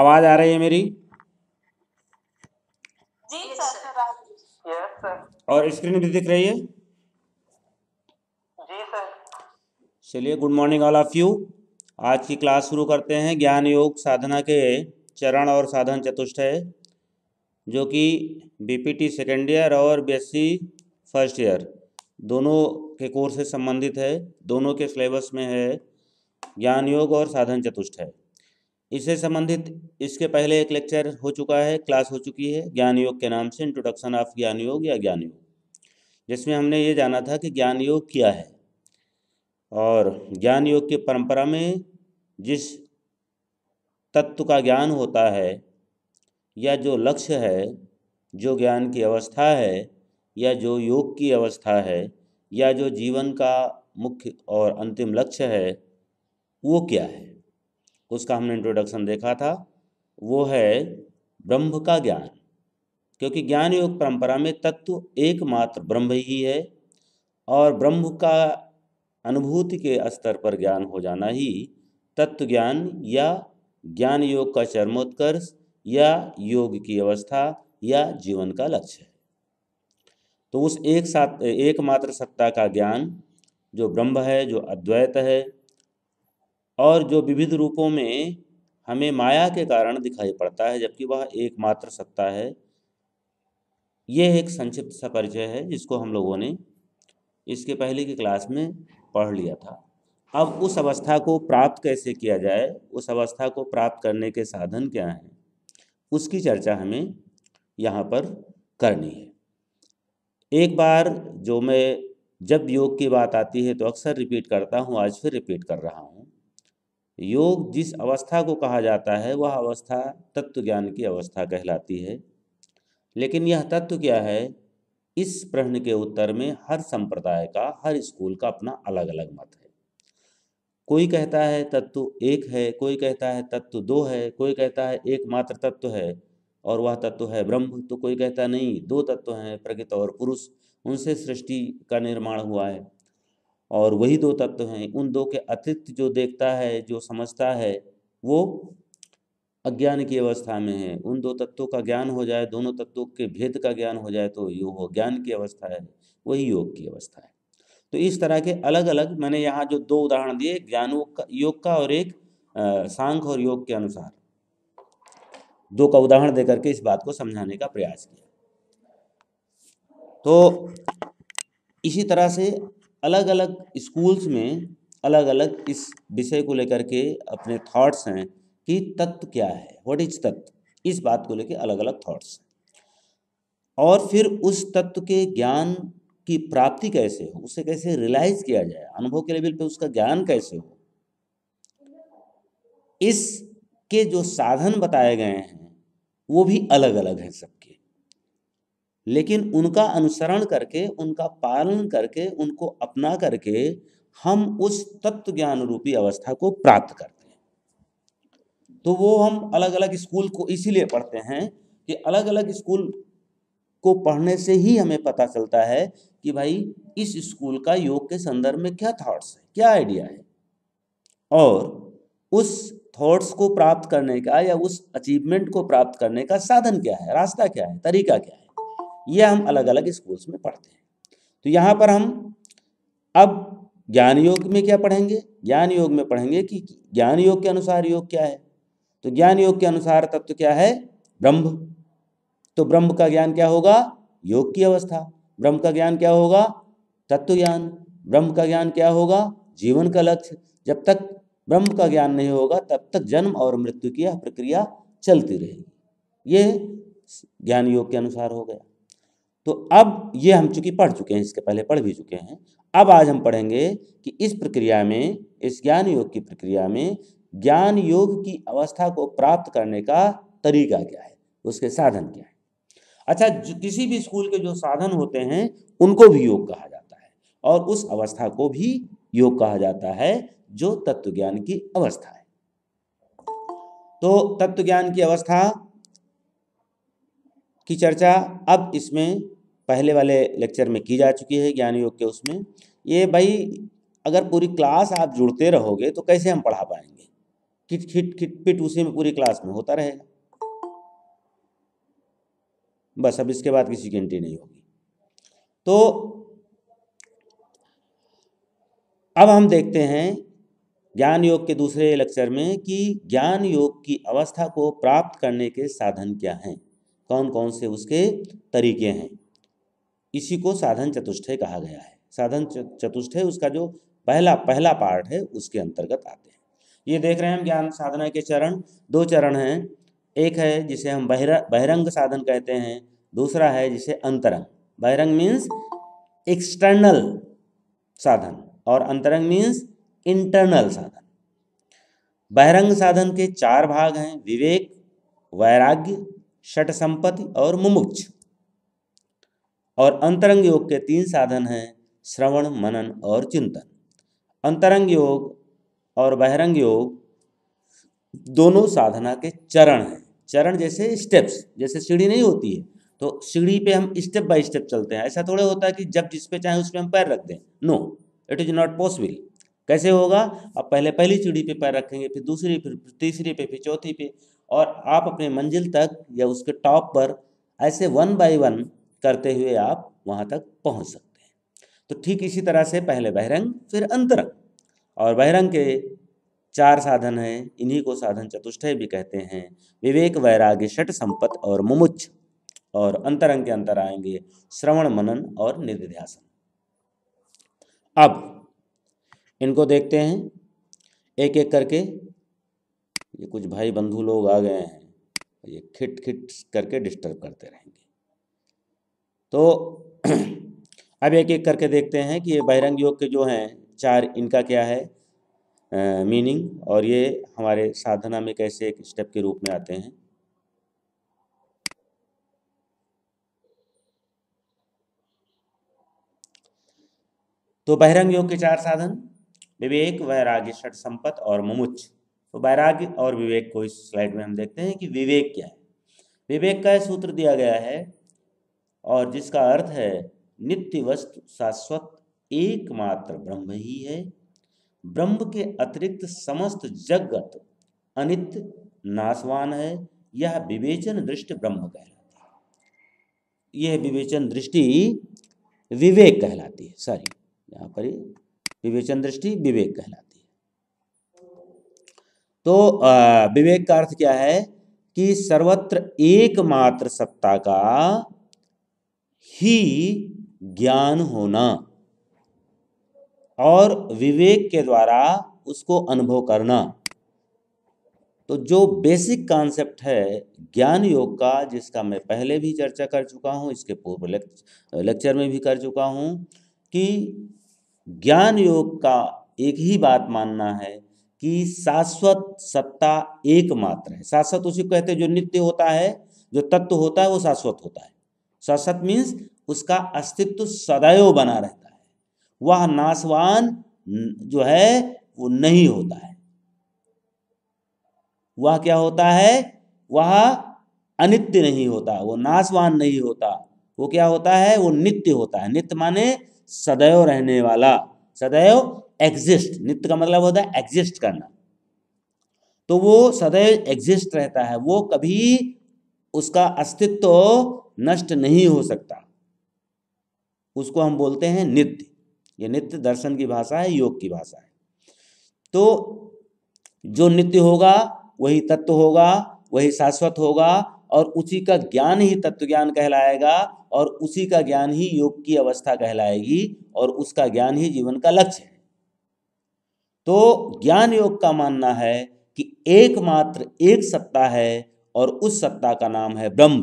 आवाज आ रही है मेरी जी सर यस सर और स्क्रीन भी दिख रही है जी सर चलिए good morning all of you आज की क्लास शुरू करते हैं ज्ञान योग साधना के चरण और साधन चतुष्टय जो कि बीपीटी सेकेंड ईयर और बीएससी फर्स्ट ईयर दोनों के कोर्स से संबंधित है दोनों के सिलेबस में है ज्ञान योग और साधन चतुष्टय इससे संबंधित इसके पहले एक लेक्चर हो चुका है क्लास हो चुकी है ज्ञान योग के नाम से इंट्रोडक्शन ऑफ ज्ञान योग या ज्ञान योग जिसमें हमने ये जाना था कि ज्ञान योग क्या है और ज्ञान योग की परंपरा में जिस तत्व का ज्ञान होता है या जो लक्ष्य है जो ज्ञान की अवस्था है या जो योग की अवस्था है या जो जीवन का मुख्य और अंतिम लक्ष्य है वो क्या है उसका हमने इंट्रोडक्शन देखा था वो है ब्रह्म का ज्ञान क्योंकि ज्ञान योग परंपरा में तत्व एकमात्र ब्रह्म ही है और ब्रह्म का अनुभूति के स्तर पर ज्ञान हो जाना ही तत्व ज्ञान या ज्ञान योग का चरमोत्कर्ष या योग की अवस्था या जीवन का लक्ष्य है तो उस एक साथ एकमात्र सत्ता का ज्ञान जो ब्रह्म है जो अद्वैत है और जो विविध रूपों में हमें माया के कारण दिखाई पड़ता है जबकि वह एकमात्र सत्ता है यह एक संक्षिप्त सा परिचय है जिसको हम लोगों ने इसके पहले की क्लास में पढ़ लिया था अब उस अवस्था को प्राप्त कैसे किया जाए उस अवस्था को प्राप्त करने के साधन क्या हैं उसकी चर्चा हमें यहाँ पर करनी है एक बार जो मैं जब योग की बात आती है तो अक्सर रिपीट करता हूँ आज फिर रिपीट कर रहा हूँ योग जिस अवस्था को कहा जाता है वह अवस्था तत्व ज्ञान की अवस्था कहलाती है लेकिन यह तत्व क्या है इस प्रश्न के उत्तर में हर संप्रदाय का हर स्कूल का अपना अलग अलग मत है कोई कहता है तत्व एक है कोई कहता है तत्व दो है कोई कहता है एकमात्र तत्व है और वह तत्व है ब्रह्म तो कोई कहता नहीं दो तत्व हैं प्रकृत और पुरुष उनसे सृष्टि का निर्माण हुआ है और वही दो तत्व हैं उन दो के अतिरिक्त जो देखता है जो समझता है वो अज्ञान की अवस्था में है उन दो तत्वों का ज्ञान हो जाए दोनों तत्वों के भेद का ज्ञान हो जाए तो योग ज्ञान की अवस्था है वही योग की अवस्था है तो इस तरह के अलग अलग मैंने यहाँ जो दो उदाहरण दिए ज्ञान का योग का और एक सांख और योग के अनुसार दो का उदाहरण दे करके इस बात को समझाने का प्रयास किया तो इसी तरह से अलग अलग स्कूल्स में अलग अलग इस विषय को लेकर के अपने थॉट्स हैं कि तत्व क्या है व्हाट इज तत्व इस बात को लेकर अलग अलग थॉट्स और फिर उस तत्व के ज्ञान की प्राप्ति कैसे हो उसे कैसे रियलाइज किया जाए अनुभव के लेवल पे उसका ज्ञान कैसे हो इसके जो साधन बताए गए हैं वो भी अलग अलग हैं सबके लेकिन उनका अनुसरण करके उनका पालन करके उनको अपना करके हम उस तत्व ज्ञान रूपी अवस्था को प्राप्त करते हैं तो वो हम अलग अलग स्कूल को इसीलिए पढ़ते हैं कि अलग अलग स्कूल को पढ़ने से ही हमें पता चलता है कि भाई इस स्कूल का योग के संदर्भ में क्या थॉट्स है क्या आइडिया है और उस थॉट्स को प्राप्त करने का या उस अचीवमेंट को प्राप्त करने का साधन क्या है रास्ता क्या है तरीका क्या है ये हम अलग अलग स्कूल्स में पढ़ते हैं तो यहाँ पर हम अब ज्ञान योग में क्या पढ़ेंगे ज्ञान योग में पढ़ेंगे कि ज्ञान योग के अनुसार योग क्या है तो ज्ञान योग के अनुसार तत्व तो क्या है ब्रह्म तो ब्रह्म का ज्ञान क्या होगा योग की अवस्था ब्रह्म का ज्ञान क्या होगा तत्व ज्ञान ब्रह्म का ज्ञान क्या होगा जीवन का लक्ष्य जब तक ब्रह्म का ज्ञान नहीं होगा तब तक जन्म और मृत्यु की यह प्रक्रिया चलती रहेगी ये ज्ञान योग के अनुसार हो गया तो अब ये हम चूंकि पढ़ चुके हैं इसके पहले पढ़ भी चुके हैं अब आज हम पढ़ेंगे कि इस प्रक्रिया में इस ज्ञान योग की प्रक्रिया में ज्ञान योग की अवस्था को प्राप्त करने का तरीका क्या है उसके साधन क्या है अच्छा किसी भी स्कूल के जो साधन होते हैं उनको भी योग कहा जाता है और उस अवस्था को भी योग कहा जाता है जो तत्व ज्ञान की अवस्था है तो तत्व ज्ञान की अवस्था की चर्चा अब इसमें पहले वाले लेक्चर में की जा चुकी है ज्ञान योग के उसमें ये भाई अगर पूरी क्लास आप जुड़ते रहोगे तो कैसे हम पढ़ा पाएंगे किट खिट खिट पिट उसी में पूरी क्लास में होता रहेगा बस अब इसके बाद किसी की एंट्री नहीं होगी तो अब हम देखते हैं ज्ञान योग के दूसरे लेक्चर में कि ज्ञान योग की अवस्था को प्राप्त करने के साधन क्या हैं कौन कौन से उसके तरीके हैं इसी को साधन चतुष्टय कहा गया है साधन चतुष्टय उसका जो पहला पहला पार्ट है उसके अंतर्गत आते हैं ये देख रहे हैं हम ज्ञान साधना के चरण दो चरण हैं एक है जिसे हम बहिरा बहिरंग साधन कहते हैं दूसरा है जिसे अंतरंग बहिरंग मीन्स एक्सटर्नल साधन और अंतरंग मीन्स इंटरनल साधन बहिरंग साधन के चार भाग हैं विवेक वैराग्य षट संपत्ति और मुमुक्ष और अंतरंग योग के तीन साधन हैं श्रवण मनन और चिंतन अंतरंग योग और बहिरंग योग दोनों साधना के चरण हैं चरण जैसे स्टेप्स जैसे सीढ़ी नहीं होती है तो सीढ़ी पे हम स्टेप बाय स्टेप चलते हैं ऐसा थोड़े होता है कि जब जिस पे चाहे उस पर हम पैर रख दें no it is not possible कैसे होगा आप पहले पहली सीढ़ी पे पैर रखेंगे फिर दूसरी फिर तीसरी पे फिर चौथी पे और आप अपने मंजिल तक या उसके टॉप पर ऐसे वन बाय वन करते हुए आप वहाँ तक पहुँच सकते हैं तो ठीक इसी तरह से पहले बहरंग फिर अंतरंग और बहरंग के चार साधन हैं इन्हीं को साधन चतुष्टय भी कहते हैं विवेक वैराग्य षट संपत और मुमुच्छ और अंतरंग के अंतर आएंगे श्रवण मनन और निधिध्यासन अब इनको देखते हैं एक एक करके ये कुछ भाई बंधु लोग आ गए हैं ये खिट खिट करके डिस्टर्ब करते रहेंगे तो अब एक एक करके देखते हैं कि ये बहिरंग योग के जो हैं चार इनका क्या है मीनिंग और ये हमारे साधना में कैसे एक स्टेप के रूप में आते हैं तो बहिरंग योग के चार साधन विवेक वैराग्य षट संपत और मुमुच तो वैराग्य और विवेक को इस स्लाइड में हम देखते हैं कि विवेक क्या है विवेक का सूत्र दिया गया है और जिसका अर्थ है नित्य वस्तु शाश्वत एकमात्र ब्रह्म ही है ब्रह्म के अतिरिक्त समस्त जगत अनित नाशवान है यह विवेचन दृष्टि ब्रह्म कहलाती है यह विवेचन दृष्टि विवेक कहलाती है सॉरी यहाँ पर विवेचन दृष्टि विवेक कहलाती है तो विवेक का अर्थ क्या है कि सर्वत्र एकमात्र सत्ता का ही ज्ञान होना और विवेक के द्वारा उसको अनुभव करना तो जो बेसिक कॉन्सेप्ट है ज्ञान योग का जिसका मैं पहले भी चर्चा कर चुका हूँ इसके पूर्व लेक्चर में भी कर चुका हूँ कि ज्ञान योग का एक ही बात मानना है कि शाश्वत सत्ता एकमात्र है शाश्वत उसी को कहते हैं जो नित्य होता है जो तत्व होता है वो शाश्वत होता है शाश्वत मीन्स उसका अस्तित्व सदैव बना रहता है वह नाशवान जो है वो नहीं होता है वह क्या होता है वह अनित्य नहीं होता वो नाशवान नहीं होता वो क्या होता है वो नित्य होता है नित्य माने सदैव रहने वाला सदैव एग्जिस्ट नित्य का मतलब होता है एग्जिस्ट करना तो वो सदैव एग्जिस्ट रहता है वो कभी उसका अस्तित्व नष्ट नहीं हो सकता उसको हम बोलते हैं नित्य ये नित्य दर्शन की भाषा है योग की भाषा है तो जो नित्य होगा वही तत्व होगा वही शाश्वत होगा और उसी का ज्ञान ही तत्व ज्ञान कहलाएगा और उसी का ज्ञान ही योग की अवस्था कहलाएगी और उसका ज्ञान ही जीवन का लक्ष्य है तो ज्ञान योग का मानना है कि एकमात्र एक सत्ता है और उस सत्ता का नाम है ब्रह्म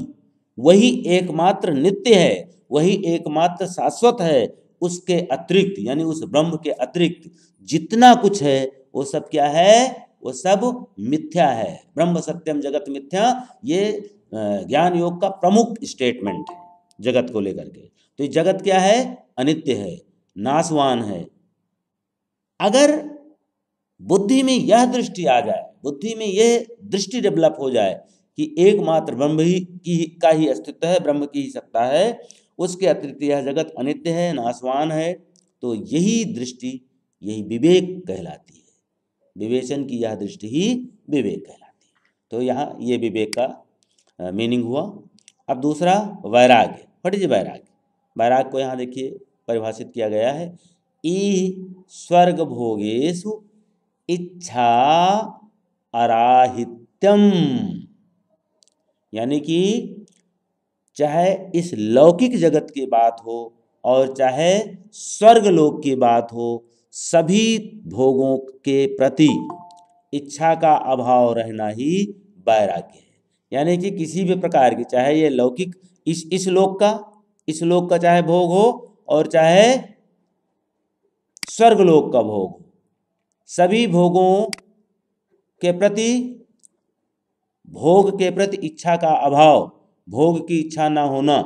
वही एकमात्र नित्य है वही एकमात्र शाश्वत है उसके अतिरिक्त यानी उस ब्रह्म के अतिरिक्त जितना कुछ है वो सब क्या है वो सब मिथ्या है ब्रह्म सत्यम जगत मिथ्या ये ज्ञान योग का प्रमुख स्टेटमेंट है जगत को लेकर के तो ये जगत क्या है अनित्य है नाशवान है अगर बुद्धि में यह दृष्टि आ जाए बुद्धि में यह दृष्टि डेवलप हो जाए कि एकमात्र ब्रह्म ही की का ही अस्तित्व है ब्रह्म की ही सत्ता है उसके अतिरिक्त यह जगत अनित्य है नाशवान है तो यही दृष्टि यही विवेक कहलाती है विवेचन की यह दृष्टि ही विवेक कहलाती है तो यहाँ ये विवेक का मीनिंग हुआ अब दूसरा वैराग्य वट वैराग्य वैराग को यहाँ देखिए परिभाषित किया गया है ई स्वर्ग भोगेशु इच्छा अराहित्यम यानी कि चाहे इस लौकिक जगत की बात हो और चाहे स्वर्ग लोक की बात हो सभी भोगों के प्रति इच्छा का अभाव रहना ही वैराग्य है यानी कि किसी भी प्रकार की चाहे ये लौकिक इस इस लोक का इस लोक का चाहे भोग हो और चाहे स्वर्गलोक का भोग सभी भोगों के प्रति भोग के प्रति इच्छा का अभाव भोग की इच्छा ना होना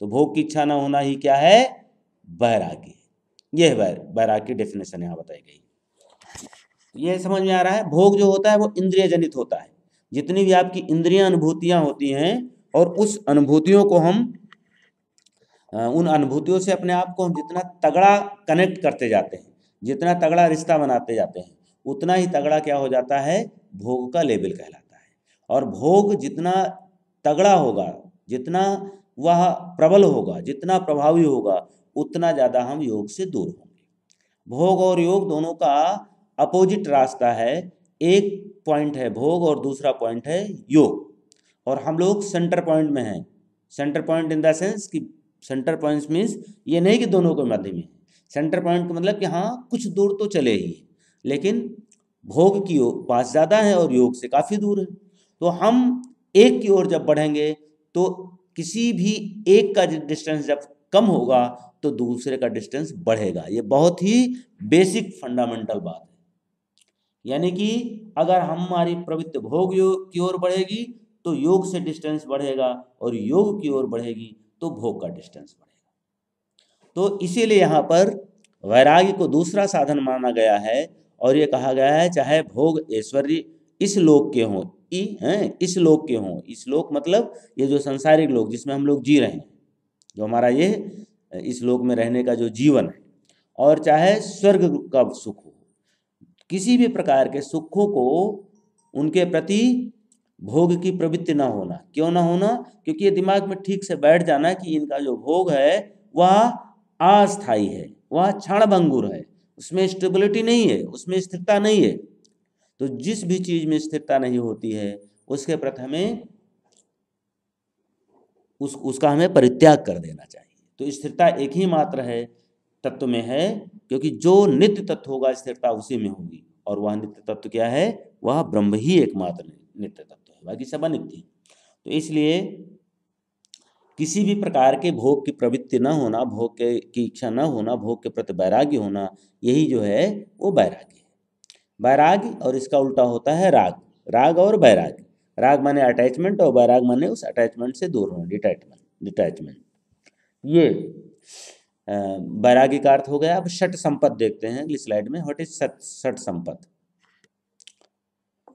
तो भोग की इच्छा ना होना ही क्या है बैरागी यह बैर बैराग की डेफिनेशन यहाँ बताई गई ये समझ में आ रहा है भोग जो होता है वो इंद्रिय जनित होता है जितनी भी आपकी इंद्रिय अनुभूतियां होती हैं और उस अनुभूतियों को हम उन अनुभूतियों से अपने आप को हम जितना तगड़ा कनेक्ट करते जाते हैं जितना तगड़ा रिश्ता बनाते जाते हैं उतना ही तगड़ा क्या हो जाता है भोग का लेबल कहलाता है और भोग जितना तगड़ा होगा जितना वह प्रबल होगा जितना प्रभावी होगा उतना ज़्यादा हम योग से दूर होंगे भोग और योग दोनों का अपोजिट रास्ता है एक पॉइंट है भोग और दूसरा पॉइंट है योग और हम लोग सेंटर पॉइंट में हैं centre point in the sense कि सेंटर पॉइंट्स मीन्स ये नहीं कि दोनों के मध्य में सेंटर पॉइंट का मतलब कि हाँ कुछ दूर तो चले ही लेकिन भोग की पास ज़्यादा है और योग से काफ़ी दूर है तो हम एक की ओर जब बढ़ेंगे तो किसी भी एक का डिस्टेंस जब कम होगा तो दूसरे का डिस्टेंस बढ़ेगा ये बहुत ही बेसिक फंडामेंटल बात है यानी कि अगर हमारी प्रवृत्ति भोग योग की ओर बढ़ेगी तो योग से डिस्टेंस बढ़ेगा और योग की ओर बढ़ेगी तो भोग का डिस्टेंस बढ़ेगा तो इसीलिए यहाँ पर वैराग्य को दूसरा साधन माना गया है और ये कहा गया है चाहे भोग ऐश्वर्य इस लोक के हों कि हैं इस लोक के हों इस लोक मतलब ये जो संसारिक लोक जिसमें हम लोग जी रहे हैं जो हमारा ये इस लोक में रहने का जो जीवन है और चाहे स्वर्ग का सुख हो किसी भी प्रकार के सुखों को उनके प्रति भोग की प्रवृत्ति ना होना क्यों ना होना क्योंकि ये दिमाग में ठीक से बैठ जाना कि इनका जो भोग है वह अस्थाई है वह क्षणभंगुर है उसमें स्टेबिलिटी नहीं है उसमें स्थिरता नहीं है तो जिस भी चीज में स्थिरता नहीं होती है उसके प्रति हमें उस उसका हमें परित्याग कर देना चाहिए तो स्थिरता एक ही मात्र है तत्व में है क्योंकि जो नित्य तत्व होगा स्थिरता उसी में होगी और वह नित्य तत्व क्या है वह ब्रह्म ही एकमात्र नित्य तत्व है बाकी सब अनित्य है तो इसलिए किसी भी प्रकार के भोग की प्रवृत्ति न होना भोग के की इच्छा न होना भोग के प्रति वैराग्य होना यही जो है वो वैराग्य बैराग और इसका उल्टा होता है राग राग और बैराग राग माने अटैचमेंट और बैराग माने उस अटैचमेंट से दूर होना डिटैचमेंट डिटैचमेंट ये बैरागी का अर्थ हो गया अब शट संपत्त देखते हैं अगली स्लाइड में व्हाट इज सट संपत्त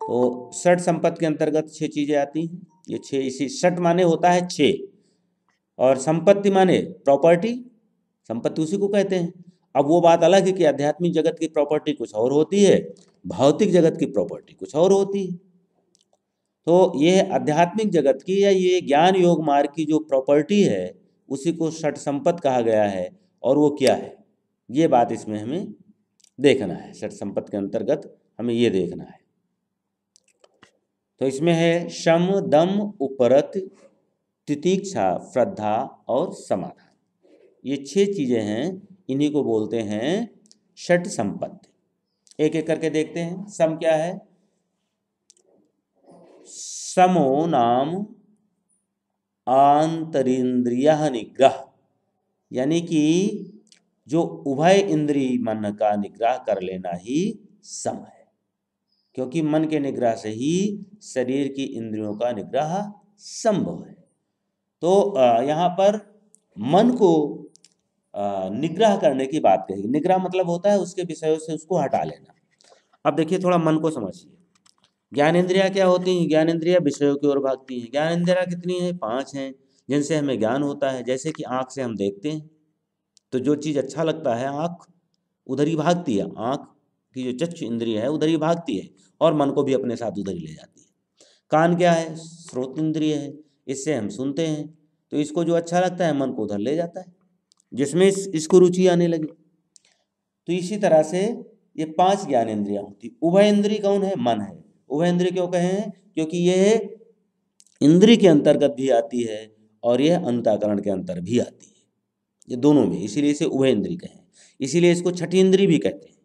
तो सट संपत्त के अंतर्गत छह चीजें आती हैं ये छह इसी सट माने होता है छ और संपत्ति माने प्रॉपर्टी संपत्ति उसी को कहते हैं अब वो बात अलग है कि आध्यात्मिक जगत की प्रॉपर्टी कुछ और होती है भौतिक जगत की प्रॉपर्टी कुछ और होती है तो ये आध्यात्मिक जगत की या ये ज्ञान योग मार्ग की जो प्रॉपर्टी है उसी को षट संपत्त कहा गया है और वो क्या है ये बात इसमें हमें देखना है षट संपत्त के अंतर्गत हमें ये देखना है तो इसमें है शम दम उपरत तितीक्षा श्रद्धा और समाधान ये छह चीज़ें हैं इन्हीं को बोलते हैं षट संपत्ति एक एक करके देखते हैं सम क्या है समो नाम आंतरिंद्रिय निग्रह यानी कि जो उभय इंद्री मन का निग्रह कर लेना ही सम है क्योंकि मन के निग्रह से ही शरीर की इंद्रियों का निग्रह संभव है तो यहाँ पर मन को निग्रह करने की बात कही निग्रह मतलब होता है उसके विषयों से उसको हटा लेना अब देखिए थोड़ा मन को समझिए ज्ञान इंद्रिया क्या होती हैं ज्ञान इंद्रिया विषयों की ओर भागती हैं ज्ञान इंद्रिया कितनी है पांच हैं जिनसे हमें ज्ञान होता है जैसे कि आँख से हम देखते हैं तो जो चीज़ अच्छा लगता है आँख उधर ही भागती है आँख की जो चक्ष इंद्रिय है उधर ही भागती है और मन को भी अपने साथ उधर ही ले जाती है कान क्या है स्रोत इंद्रिय है इससे हम सुनते हैं तो इसको जो अच्छा लगता है मन को उधर ले जाता है जिसमें इस, इसको रुचि आने लगी तो इसी तरह से ये पांच ज्ञान इंद्रिया होती उभय इंद्री कौन है मन है उभय इंद्री क्यों कहे हैं क्योंकि यह इंद्री के अंतर्गत भी आती है और यह अंताकरण के अंतर भी आती है ये दोनों में इसीलिए इसे उभय इंद्री कहें इसीलिए इसको छठी इंद्री भी कहते हैं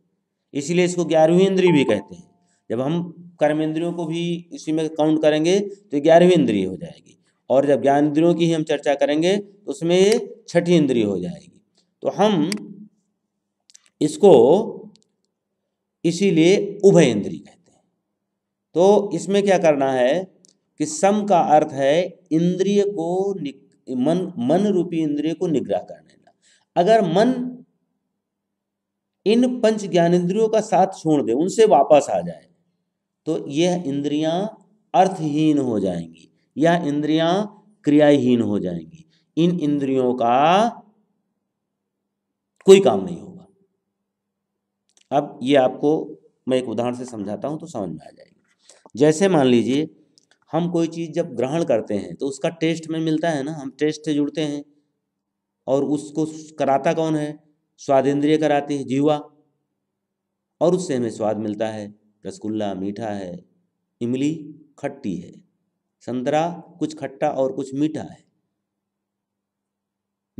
इसीलिए इसको ग्यारहवीं इंद्री भी कहते हैं जब हम कर्म इंद्रियों को भी इसी में काउंट करेंगे तो ग्यारहवीं इंद्री हो जाएगी और जब ज्ञान इंद्रियों की ही हम चर्चा करेंगे तो उसमें ये छठी इंद्रिय हो जाएगी तो हम इसको इसीलिए उभय इंद्रिय कहते हैं तो इसमें क्या करना है कि सम का अर्थ है इंद्रिय को मन मन रूपी इंद्रिय को निग्रह कर लेना अगर मन इन पंच ज्ञान इंद्रियों का साथ छोड़ दे उनसे वापस आ जाए तो यह इंद्रियां अर्थहीन हो जाएंगी यह इंद्रियां क्रियाहीन हो जाएंगी इन इंद्रियों का कोई काम नहीं होगा अब ये आपको मैं एक उदाहरण से समझाता हूं तो समझ में आ जाएगी जैसे मान लीजिए हम कोई चीज़ जब ग्रहण करते हैं तो उसका टेस्ट में मिलता है ना हम टेस्ट से जुड़ते हैं और उसको कराता कौन है स्वादेंद्रिय कराती है जीवा और उससे हमें स्वाद मिलता है रसगुल्ला मीठा है इमली खट्टी है संतरा कुछ खट्टा और कुछ मीठा है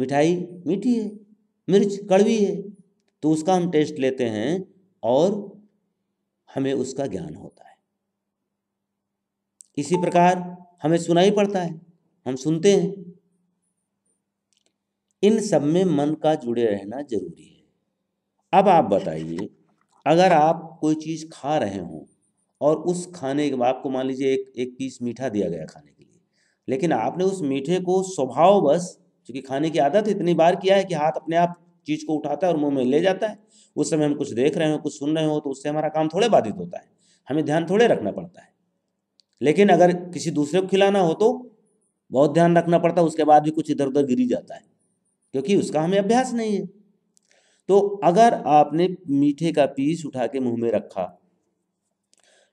मिठाई मीठी है मिर्च कड़वी है तो उसका हम टेस्ट लेते हैं और हमें उसका ज्ञान होता है इसी प्रकार हमें सुनाई पड़ता है हम सुनते हैं इन सब में मन का जुड़े रहना जरूरी है अब आप बताइए अगर आप कोई चीज़ खा रहे हों और उस खाने के आपको मान लीजिए एक एक पीस मीठा दिया गया खाने के लिए लेकिन आपने उस मीठे को स्वभाव बस चूँकि खाने की आदत इतनी बार किया है कि हाथ अपने आप चीज़ को उठाता है और मुंह में ले जाता है उस समय हम कुछ देख रहे हो कुछ सुन रहे हो तो उससे हमारा काम थोड़े बाधित होता है हमें ध्यान थोड़े रखना पड़ता है लेकिन अगर किसी दूसरे को खिलाना हो तो बहुत ध्यान रखना पड़ता है उसके बाद भी कुछ इधर उधर गिरी जाता है क्योंकि उसका हमें अभ्यास नहीं है तो अगर आपने मीठे का पीस उठा के मुँह में रखा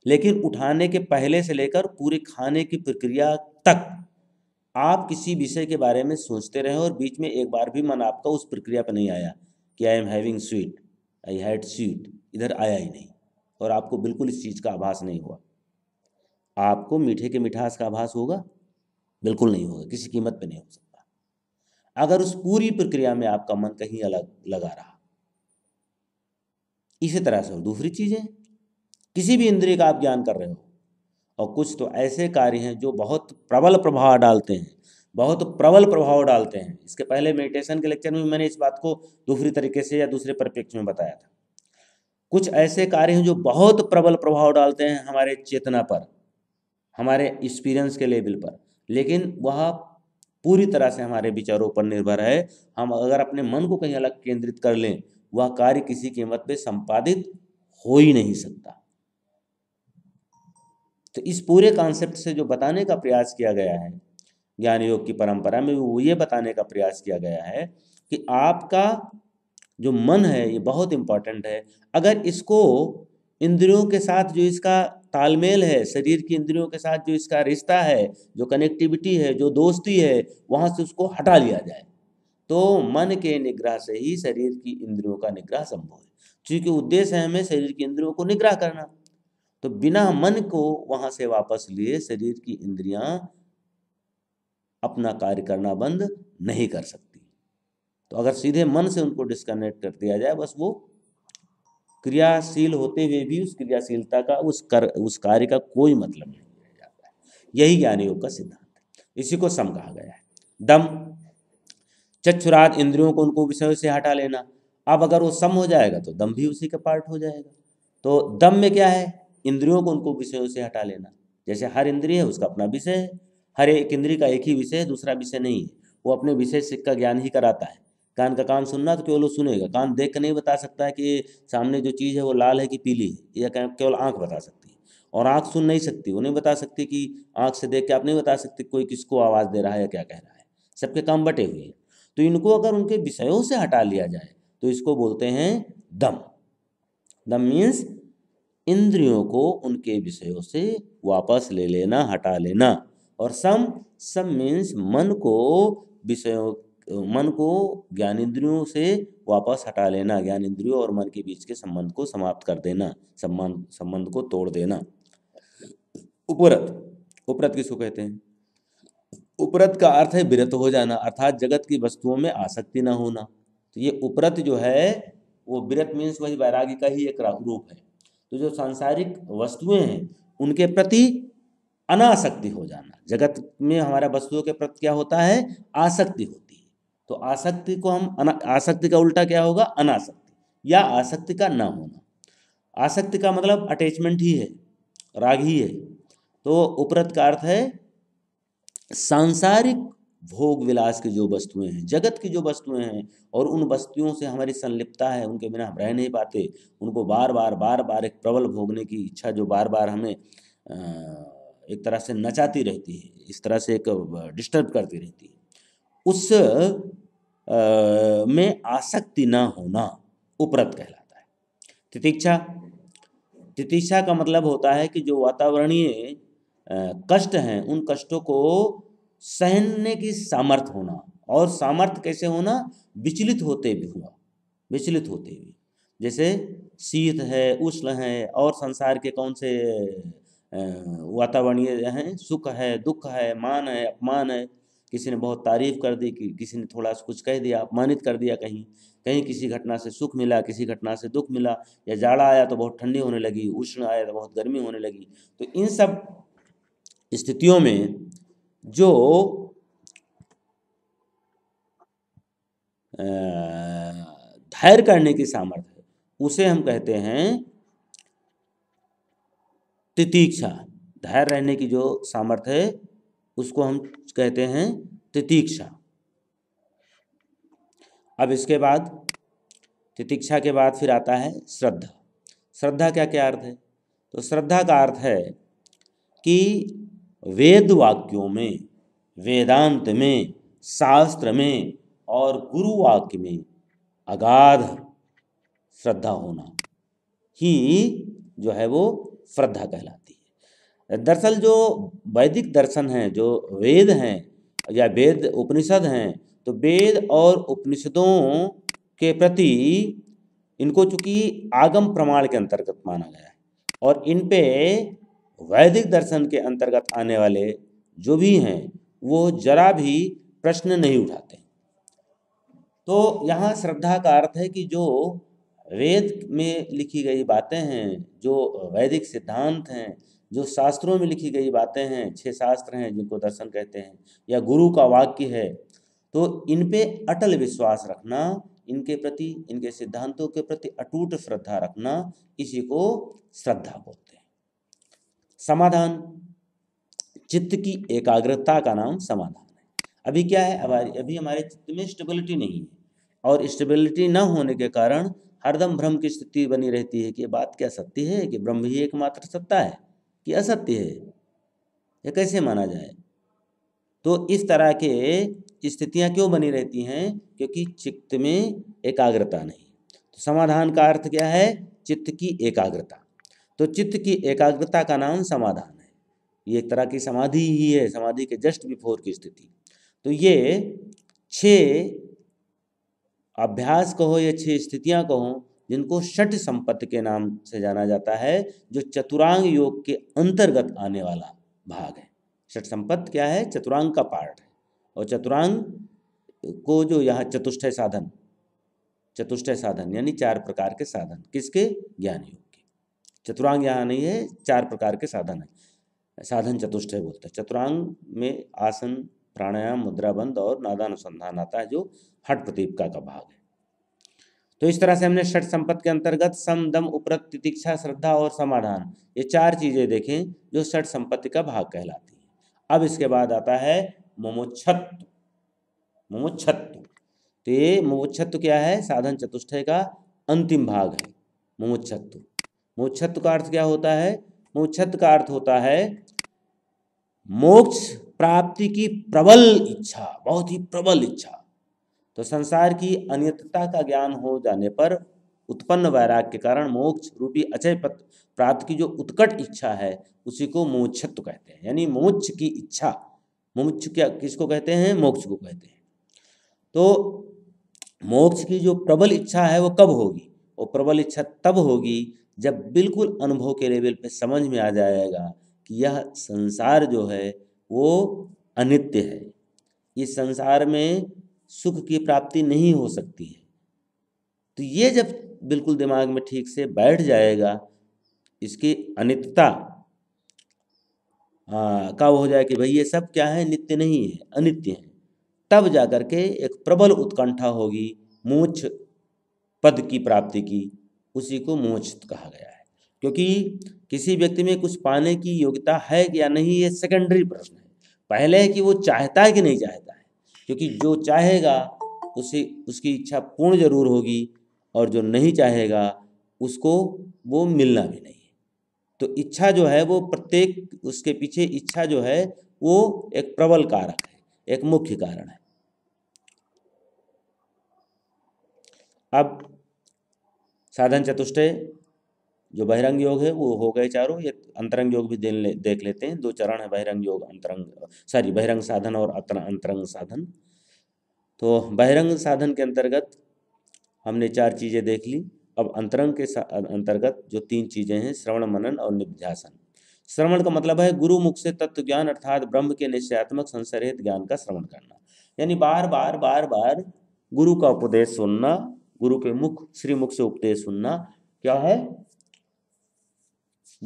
लेकिन उठाने के पहले से लेकर पूरे खाने की प्रक्रिया तक आप किसी विषय के बारे में सोचते रहे और बीच में एक बार भी मन आपका उस प्रक्रिया पर नहीं आया कि I am having sweet I had sweet इधर आया ही नहीं और आपको बिल्कुल इस चीज़ का आभास नहीं हुआ आपको मीठे के मिठास का आभास होगा बिल्कुल नहीं होगा किसी कीमत पर नहीं हो सकता अगर उस पूरी प्रक्रिया में आपका मन कहीं अलग लगा रहा इसी तरह से और दूसरी चीज़ें किसी भी इंद्रिय का आप ज्ञान कर रहे हो और कुछ तो ऐसे कार्य हैं जो बहुत प्रबल प्रभाव डालते हैं बहुत प्रबल प्रभाव डालते हैं इसके पहले मेडिटेशन के लेक्चर में मैंने इस बात को दूसरी तरीके से या दूसरे परिप्रेक्ष्य में बताया था कुछ ऐसे कार्य हैं जो बहुत प्रबल प्रभाव डालते हैं हमारे चेतना पर हमारे एक्सपीरियंस के लेवल पर लेकिन वह पूरी तरह से हमारे विचारों पर निर्भर है हम अगर अपने मन को कहीं अलग केंद्रित कर लें वह कार्य किसी कीमत पर संपादित हो ही नहीं सकता तो इस पूरे कॉन्सेप्ट से जो बताने का प्रयास किया गया है ज्ञान योग की परंपरा में वो ये बताने का प्रयास किया गया है कि आपका जो मन है ये बहुत इम्पॉर्टेंट है अगर इसको इंद्रियों के साथ जो इसका तालमेल है शरीर की इंद्रियों के साथ जो इसका रिश्ता है जो कनेक्टिविटी है जो दोस्ती है वहाँ से उसको हटा लिया जाए तो मन के निग्रह से ही शरीर की इंद्रियों का निग्रह संभव है क्योंकि उद्देश्य है हमें शरीर की इंद्रियों को निग्रह करना तो बिना हम्म। मन को वहां से वापस लिए शरीर की इंद्रियां अपना कार्य करना बंद नहीं कर सकती तो अगर सीधे मन से उनको डिस्कनेक्ट कर दिया जाए बस वो क्रियाशील होते हुए भी उस क्रियाशीलता का उस कर उस कार्य का कोई मतलब नहीं रह जाता है यही ज्ञान योग का सिद्धांत है इसी को सम कहा गया है दम चक्षुराध इंद्रियों को उनको विषयों से हटा लेना अब अगर वो सम हो जाएगा तो दम भी उसी का पार्ट हो जाएगा तो दम में क्या है इंद्रियों को उनको विषयों से हटा लेना जैसे हर इंद्रिय है उसका अपना विषय है हर एक इंद्रिय का एक ही विषय है दूसरा विषय नहीं है वो अपने विषय से का ज्ञान ही कराता है कान का काम सुनना तो केवल वो सुनेगा कान देख कर नहीं बता सकता है कि सामने जो चीज़ है वो लाल है कि पीली है यह केवल आँख बता सकती है और आँख सुन नहीं सकती वो नहीं बता सकती कि आँख से देख के आप नहीं बता सकते कोई किसको आवाज़ दे रहा है या क्या कह रहा है सबके काम बटे हुए हैं तो इनको अगर उनके विषयों से हटा लिया जाए तो इसको बोलते हैं दम दम मीन्स इंद्रियों को उनके विषयों से वापस ले लेना हटा लेना और सम सम मीन्स मन को विषयों मन को ज्ञान इंद्रियों से वापस हटा लेना ज्ञान इंद्रियों और मन के बीच के संबंध को समाप्त कर देना संबंध संबंध को तोड़ देना उपरत उपरत किसको कहते हैं उपरत का अर्थ है विरत हो जाना अर्थात जगत की वस्तुओं में आसक्ति ना होना तो ये उपरत जो है वो विरत मीन्स वही वैराग्य का ही एक रूप है तो जो सांसारिक वस्तुएं हैं उनके प्रति अनासक्ति हो जाना जगत में हमारा वस्तुओं के प्रति क्या होता है आसक्ति होती है तो आसक्ति को हम आसक्ति का उल्टा क्या होगा अनासक्ति या आसक्ति का ना होना आसक्ति का मतलब अटैचमेंट ही है राग ही है तो उपरत का अर्थ है सांसारिक भोग विलास की जो वस्तुएं हैं जगत की जो वस्तुएं हैं और उन वस्तुओं से हमारी संलिप्तता है उनके बिना हम रह नहीं पाते उनको बार बार बार बार एक प्रबल भोगने की इच्छा जो बार बार हमें एक तरह से नचाती रहती है इस तरह से एक डिस्टर्ब करती रहती है उस में आसक्ति ना होना उपरत कहलाता है तितिक्षा तितिक्षा का मतलब होता है कि जो वातावरणीय कष्ट हैं उन कष्टों को सहनने की सामर्थ होना और सामर्थ्य कैसे होना विचलित होते भी हुआ विचलित होते हुए जैसे शीत है उष्ण है और संसार के कौन से वातावरणीय हैं सुख है दुख है मान है अपमान है किसी ने बहुत तारीफ कर दी कि किसी ने थोड़ा सा कुछ कह दिया अपमानित कर दिया कहीं कहीं किसी घटना से सुख मिला किसी घटना से दुख मिला या जाड़ा आया तो बहुत ठंडी होने लगी उष्ण आया तो बहुत गर्मी होने लगी तो इन सब स्थितियों में जो धैर्य करने की सामर्थ्य है उसे हम कहते हैं तितीक्षा धैर्य रहने की जो सामर्थ्य है उसको हम कहते हैं तितीक्षा अब इसके बाद तितीक्षा के बाद फिर आता है श्रद्धा श्रद्धा क्या क्या अर्थ है तो श्रद्धा का अर्थ है कि वेद वाक्यों में वेदांत में शास्त्र में और गुरु वाक्य में अगाध श्रद्धा होना ही जो है वो श्रद्धा कहलाती है दरअसल जो वैदिक दर्शन हैं जो वेद हैं या वेद उपनिषद हैं तो वेद और उपनिषदों के प्रति इनको चूंकि आगम प्रमाण के अंतर्गत माना गया है और इन पे वैदिक दर्शन के अंतर्गत आने वाले जो भी हैं वो जरा भी प्रश्न नहीं उठाते तो यहाँ श्रद्धा का अर्थ है कि जो वेद में लिखी गई बातें हैं जो वैदिक सिद्धांत हैं जो शास्त्रों में लिखी गई बातें हैं छह शास्त्र हैं जिनको दर्शन कहते हैं या गुरु का वाक्य है तो इन पे अटल विश्वास रखना इनके प्रति इनके सिद्धांतों के प्रति अटूट श्रद्धा रखना इसी को श्रद्धा बोलते समाधान चित्त की एकाग्रता का नाम समाधान है अभी क्या है अभी अभी हमारे चित्त में स्टेबिलिटी नहीं है और स्टेबिलिटी न होने के कारण हरदम भ्रम की स्थिति बनी रहती है कि बात क्या सत्य है कि ब्रह्म ही एकमात्र सत्ता है कि असत्य है यह कैसे माना जाए तो इस तरह के स्थितियां क्यों बनी रहती हैं क्योंकि चित्त में एकाग्रता नहीं तो समाधान का अर्थ क्या है चित्त की एकाग्रता तो चित्त की एकाग्रता का नाम समाधान है ये एक तरह की समाधि ही है समाधि के जस्ट बिफोर की स्थिति तो ये छ अभ्यास कहो या छः स्थितियाँ कहो जिनको षठ संपत्ति के नाम से जाना जाता है जो चतुरांग योग के अंतर्गत आने वाला भाग है षठ संपत्ति क्या है चतुरांग का पार्ट है और चतुरांग को जो यहाँ चतुष्टय साधन चतुष्टय साधन यानी चार प्रकार के साधन किसके ज्ञान योग चतुरांग यहाँ नहीं है चार प्रकार के साधन है साधन चतुष्ट है बोलते हैं चतुरांग में आसन प्राणायाम मुद्राबंध और नादानुसंधान आता है जो हट प्रतीपका का भाग है तो इस तरह से हमने षट संपत्ति के अंतर्गत सम दम उपरत तितिक्षा श्रद्धा और समाधान ये चार चीजें देखें जो षट संपत्ति का भाग कहलाती है अब इसके बाद आता है मुमुक्षत्व मुमुक्षत्व तो ये मुमुक्षत्व क्या है साधन चतुष्टय का अंतिम भाग है मुमुक्षत्व मोक्षत्व का अर्थ क्या होता है मोक्षत्व का अर्थ होता है मोक्ष प्राप्ति की प्रबल इच्छा बहुत ही प्रबल इच्छा तो संसार की अनियतता का ज्ञान हो जाने पर उत्पन्न वैराग के कारण मोक्ष रूपी अचय प्राप्त की जो उत्कट इच्छा है उसी को मोक्षत्व कहते हैं यानी मोक्ष की इच्छा मोक्ष क्या किसको कहते हैं मोक्ष को कहते हैं तो मोक्ष की जो प्रबल इच्छा है वो कब होगी वो प्रबल इच्छा तब होगी जब बिल्कुल अनुभव के लेवल पे समझ में आ जाएगा कि यह संसार जो है वो अनित्य है इस संसार में सुख की प्राप्ति नहीं हो सकती है तो ये जब बिल्कुल दिमाग में ठीक से बैठ जाएगा इसकी अनित्यता का हो जाए कि भाई ये सब क्या है नित्य नहीं है अनित्य है तब जाकर के एक प्रबल उत्कंठा होगी मूछ पद की प्राप्ति की उसी को मोचित कहा गया है क्योंकि किसी व्यक्ति में कुछ पाने की योग्यता है या नहीं ये सेकेंडरी प्रश्न है पहले है कि वो चाहता है कि नहीं चाहता है क्योंकि जो चाहेगा उसे उसकी इच्छा पूर्ण जरूर होगी और जो नहीं चाहेगा उसको वो मिलना भी नहीं तो इच्छा जो है वो प्रत्येक उसके पीछे इच्छा जो है वो एक प्रबल कारक है एक मुख्य कारण है अब साधन चतुष्टय जो बहिरंग योग है वो हो गए चारों ये अंतरंग योग भी ले, देख लेते हैं दो चरण है बहिरंग योग अंतरंग सॉरी बहिरंग साधन और अंतरंग साधन तो बहिरंग साधन के अंतर्गत हमने चार चीज़ें देख ली अब अंतरंग के अंतर्गत जो तीन चीज़ें हैं श्रवण मनन और निध्यासन श्रवण का मतलब है गुरु मुख से तत्व ज्ञान अर्थात ब्रह्म के निश्चयात्मक संसरहित ज्ञान का श्रवण करना यानी बार बार बार बार गुरु का उपदेश सुनना गुरु के मुख श्रीमुख से उपदेश सुनना क्या है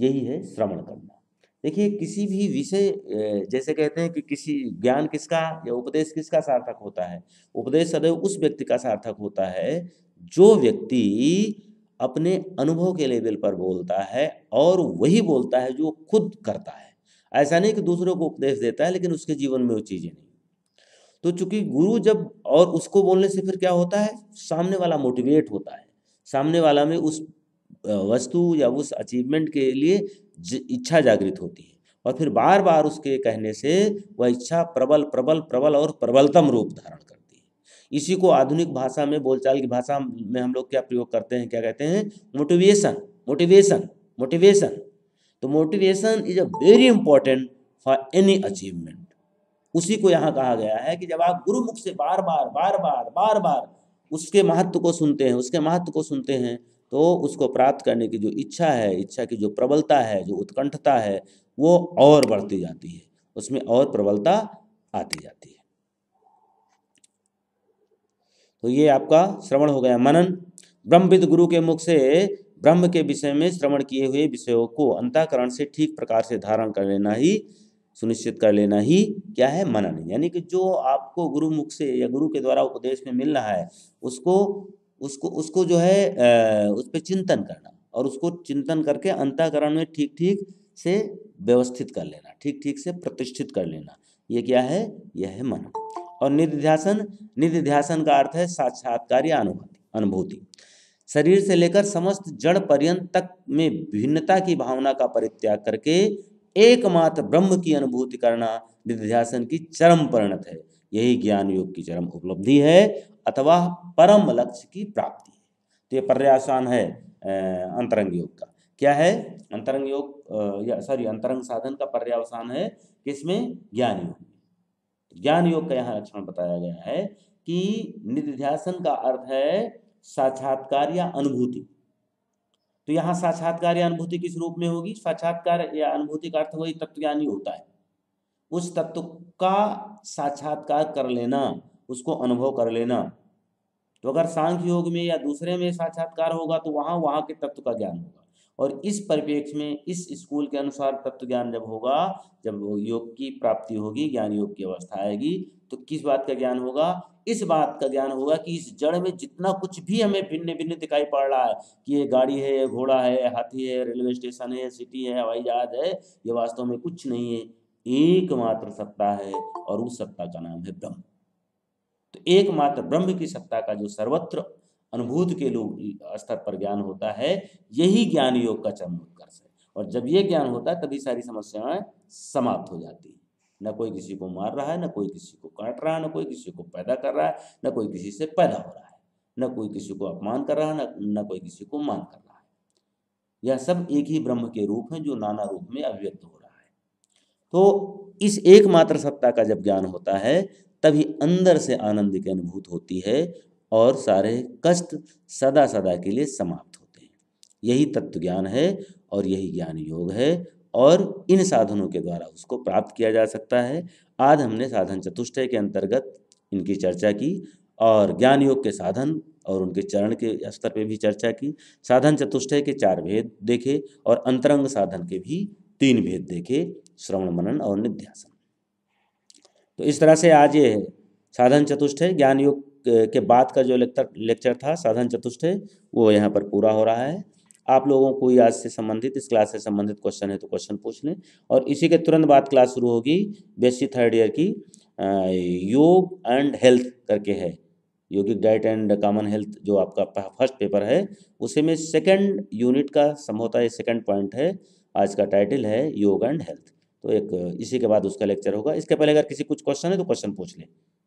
यही है श्रवण करना देखिए किसी भी विषय जैसे कहते हैं कि किसी ज्ञान किसका या उपदेश किसका सार्थक होता है उपदेश सदैव उस व्यक्ति का सार्थक होता है जो व्यक्ति अपने अनुभव के लेवल पर बोलता है और वही बोलता है जो खुद करता है ऐसा नहीं कि दूसरों को उपदेश देता है लेकिन उसके जीवन में वो चीज़ें नहीं तो चूंकि गुरु जब और उसको बोलने से फिर क्या होता है सामने वाला मोटिवेट होता है सामने वाला में उस वस्तु या उस अचीवमेंट के लिए इच्छा जागृत होती है और फिर बार बार उसके कहने से वह इच्छा प्रबल प्रबल प्रबल और प्रबलतम रूप धारण करती है इसी को आधुनिक भाषा में बोलचाल की भाषा में हम लोग क्या प्रयोग करते हैं क्या कहते हैं मोटिवेशन मोटिवेशन मोटिवेशन तो motivation is a very important for any achievement उसी को यहाँ कहा गया है कि जब आप गुरुमुख से बार बार बार बार बार बार उसके महत्व को सुनते हैं उसके महत्व को सुनते हैं तो उसको प्राप्त करने की जो इच्छा है इच्छा की जो प्रबलता है जो उत्कंठता है वो और बढ़ती जाती है उसमें और प्रबलता आती जाती है तो ये आपका श्रवण हो गया मनन ब्रह्मविद गुरु के मुख से ब्रह्म के विषय में श्रवण किए हुए विषयों को अंतःकरण से ठीक प्रकार से धारण कर लेना ही सुनिश्चित कर लेना ही क्या है मनन यानी कि जो आपको गुरु मुख से या गुरु के द्वारा उपदेश में मिल रहा है उसको उसको उसको जो है उस पर चिंतन करना और उसको चिंतन करके अंतःकरण में ठीक ठीक से व्यवस्थित कर लेना ठीक ठीक से प्रतिष्ठित कर लेना ये क्या है यह है मन और निधिध्यासन निधिध्यासन का अर्थ है साक्षात्कार या अनुभूति अनुभूति शरीर से लेकर समस्त जड़ पर्यंत तक में भिन्नता की भावना का परित्याग करके एकमात्र ब्रह्म की अनुभूति करना निध्यासन की चरम परिणत है यही ज्ञान योग की चरम उपलब्धि है अथवा परम लक्ष्य की प्राप्ति है तो ये पर्यासान है अंतरंग योग का क्या है अंतरंग योग या सॉरी अंतरंग साधन का पर्यावसान है किसमें ज्ञान योग तो ज्ञान योग का यहाँ लक्षण बताया गया है कि निधिध्यासन का अर्थ है साक्षात्कार या अनुभूति तो यहाँ साक्षात्कार या अनुभूति किस रूप में होगी साक्षात्कार या अनुभूति का अर्थ वही तत्व ज्ञान ही होता है उस तत्व का साक्षात्कार कर लेना उसको अनुभव कर लेना तो अगर सांख्य योग में या दूसरे में साक्षात्कार होगा तो वहाँ वहाँ के तत्व का ज्ञान होगा और इस परिप्रेक्ष्य में इस स्कूल के अनुसार तत्व ज्ञान जब होगा जब योग की प्राप्ति होगी ज्ञान योग की अवस्था आएगी तो किस बात का ज्ञान होगा इस बात का ज्ञान होगा कि इस जड़ में जितना कुछ भी हमें भिन्न भिन्न दिखाई पड़ रहा है कि ये गाड़ी है ये घोड़ा है हाथी है रेलवे स्टेशन है सिटी है हवाई जहाज है ये वास्तव में कुछ नहीं है एकमात्र सत्ता है और उस सत्ता का नाम है ब्रह्म तो एकमात्र ब्रह्म की सत्ता का जो सर्वत्र अनुभूत के लोग स्तर पर ज्ञान होता है यही ज्ञान योग का चरम उत्कर्ष है और जब ये ज्ञान होता है तभी सारी समस्याएं समाप्त हो जाती है ना कोई किसी को मार रहा है ना कोई किसी को काट रहा है ना कोई किसी को पैदा कर रहा है ना कोई किसी से पैदा हो रहा है ना कोई किसी को अपमान कर रहा है ना ना कोई किसी को मान कर रहा है यह सब एक ही ब्रह्म के रूप हैं जो नाना रूप में अभिव्यक्त हो रहा है तो इस एकमात्र सत्ता का जब ज्ञान होता है तभी अंदर से आनंद की अनुभूत होती है और सारे कष्ट सदा सदा के लिए समाप्त होते हैं यही तत्व ज्ञान है और यही ज्ञान योग है और इन साधनों के द्वारा उसको प्राप्त किया जा सकता है आज हमने साधन चतुष्टय के अंतर्गत इनकी चर्चा की और ज्ञान योग के साधन और उनके चरण के स्तर पर भी चर्चा की साधन चतुष्टय के चार भेद देखे और अंतरंग साधन के भी तीन भेद देखे श्रवण मनन और निध्यासन तो इस तरह से आज ये साधन चतुष्टय ज्ञान योग के बाद का जो लेक्चर लेक्चर था साधन चतुष्टय वो यहाँ पर पूरा हो रहा है आप लोगों को आज से संबंधित इस क्लास से संबंधित क्वेश्चन है तो क्वेश्चन पूछ लें और इसी के तुरंत बाद क्लास शुरू होगी बीएससी थर्ड ईयर की योग एंड हेल्थ करके है yogic diet and common health जो आपका फर्स्ट पेपर है उसे में सेकेंड यूनिट का संभवतः है सेकेंड पॉइंट है आज का टाइटल है योग एंड हेल्थ तो एक इसी के बाद उसका लेक्चर होगा इसके पहले अगर किसी कुछ क्वेश्चन है तो क्वेश्चन पूछ लें